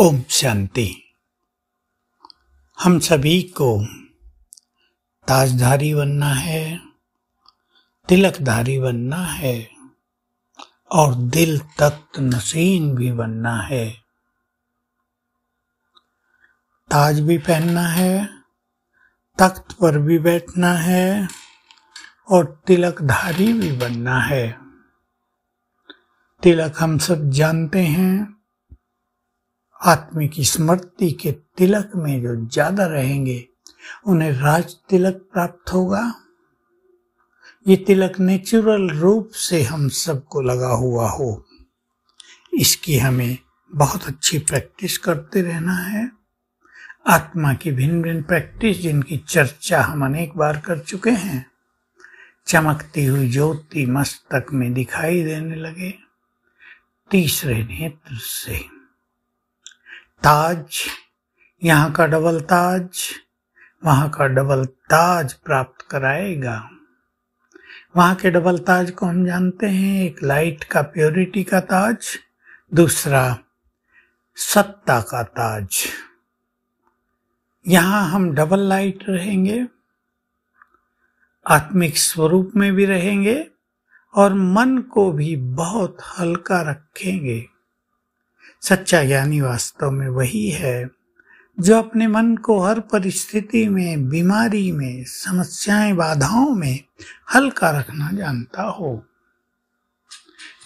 ओम शांति हम सभी को ताजधारी बनना है तिलकधारी बनना है और दिल तख्त नसीन भी बनना है ताज भी पहनना है तख्त पर भी बैठना है और तिलकधारी भी बनना है तिलक हम सब जानते हैं आत्मिक स्मृति के तिलक में जो ज्यादा रहेंगे उन्हें राज तिलक प्राप्त होगा ये तिलक नेचुरल रूप से हम सबको लगा हुआ हो इसकी हमें बहुत अच्छी प्रैक्टिस करते रहना है आत्मा की भिन्न भिन्न प्रैक्टिस जिनकी चर्चा हम अनेक बार कर चुके हैं चमकती हुई ज्योति मस्तक में दिखाई देने लगे तीसरे नेत्र से ताज यहाँ का डबल ताज वहाँ का डबल ताज प्राप्त कराएगा वहाँ के डबल ताज को हम जानते हैं एक लाइट का प्योरिटी का ताज दूसरा सत्ता का ताज यहाँ हम डबल लाइट रहेंगे आत्मिक स्वरूप में भी रहेंगे और मन को भी बहुत हल्का रखेंगे सच्चा ज्ञानी वास्तव में वही है जो अपने मन को हर परिस्थिति में बीमारी में समस्याएं बाधाओं में हल्का रखना जानता हो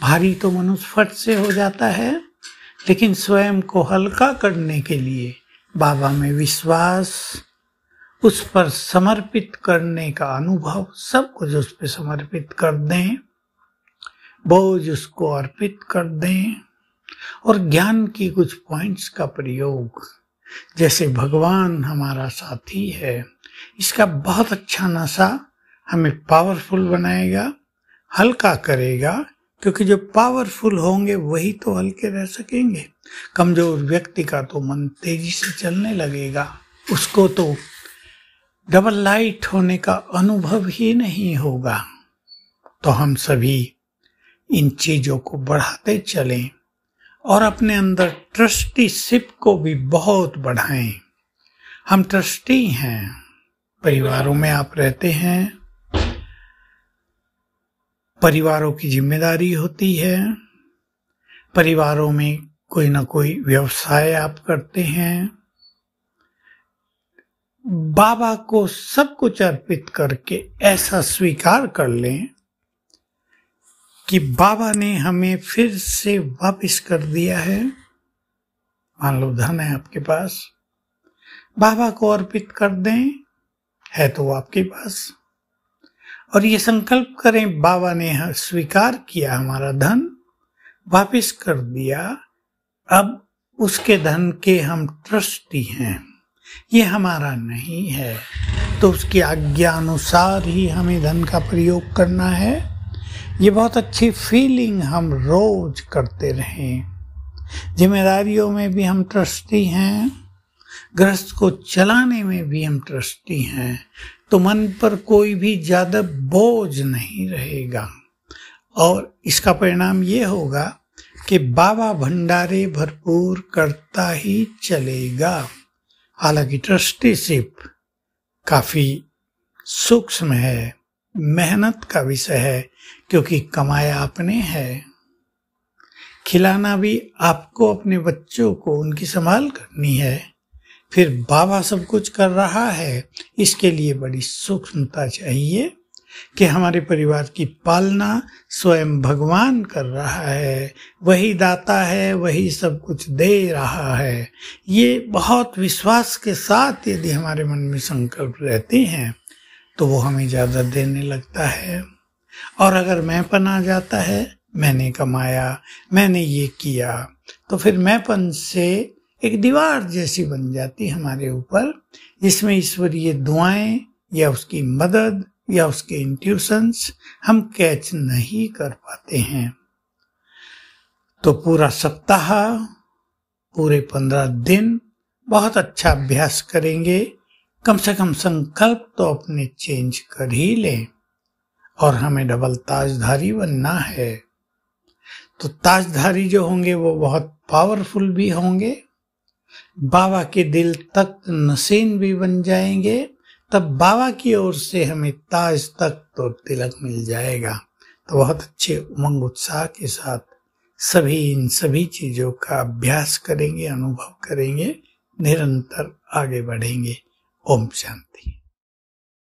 भारी तो मनुष्य फट से हो जाता है लेकिन स्वयं को हल्का करने के लिए बाबा में विश्वास उस पर समर्पित करने का अनुभव सब कुछ उस पर समर्पित कर दें बोझ उसको अर्पित कर दें और ज्ञान की कुछ पॉइंट्स का प्रयोग जैसे भगवान हमारा साथी है इसका बहुत अच्छा नशा हमें पावरफुल बनाएगा हल्का करेगा क्योंकि जो पावरफुल होंगे वही तो हल्के रह सकेंगे कमजोर व्यक्ति का तो मन तेजी से चलने लगेगा उसको तो डबल लाइट होने का अनुभव ही नहीं होगा तो हम सभी इन चीजों को बढ़ाते चलें और अपने अंदर ट्रस्टीशिप को भी बहुत बढ़ाएं हम ट्रस्टी हैं परिवारों में आप रहते हैं परिवारों की जिम्मेदारी होती है परिवारों में कोई ना कोई व्यवसाय आप करते हैं बाबा को सब कुछ अर्पित करके ऐसा स्वीकार कर लें कि बाबा ने हमें फिर से वापस कर दिया है मान लो धन है आपके पास बाबा को अर्पित कर दें है तो आपके पास और ये संकल्प करें बाबा ने स्वीकार किया हमारा धन वापस कर दिया अब उसके धन के हम ट्रस्टी हैं ये हमारा नहीं है तो उसकी आज्ञा अनुसार ही हमें धन का प्रयोग करना है ये बहुत अच्छी फीलिंग हम रोज करते रहें जिम्मेदारियों में भी हम ट्रस्टी हैं ग्रस्त को चलाने में भी हम ट्रस्टी हैं तो मन पर कोई भी ज़्यादा बोझ नहीं रहेगा और इसका परिणाम ये होगा कि बाबा भंडारे भरपूर करता ही चलेगा हालांकि ट्रस्टीशिप काफ़ी सूक्ष्म है मेहनत का विषय है क्योंकि कमाया आपने है खिलाना भी आपको अपने बच्चों को उनकी संभाल करनी है फिर बाबा सब कुछ कर रहा है इसके लिए बड़ी सूक्ष्मता चाहिए कि हमारे परिवार की पालना स्वयं भगवान कर रहा है वही दाता है वही सब कुछ दे रहा है ये बहुत विश्वास के साथ यदि हमारे मन में संकल्प रहते हैं तो वो हमें इजाज़त देने लगता है और अगर मैंपन आ जाता है मैंने कमाया मैंने ये किया तो फिर मैंपन से एक दीवार जैसी बन जाती हमारे ऊपर जिसमें ईश्वरीय दुआएं या उसकी मदद या उसके इंट्यूशंस हम कैच नहीं कर पाते हैं तो पूरा सप्ताह पूरे पंद्रह दिन बहुत अच्छा अभ्यास करेंगे कम से कम संकल्प तो अपने चेंज कर ही लें और हमें डबल ताजधारी बनना है तो ताजधारी जो होंगे वो बहुत पावरफुल भी होंगे बाबा के दिल तक नसीन भी बन जाएंगे तब बाबा की ओर से हमें ताज तक तो तिलक मिल जाएगा तो बहुत अच्छे उमंग उत्साह के साथ सभी इन सभी चीजों का अभ्यास करेंगे अनुभव करेंगे निरंतर आगे बढ़ेंगे ओम शांति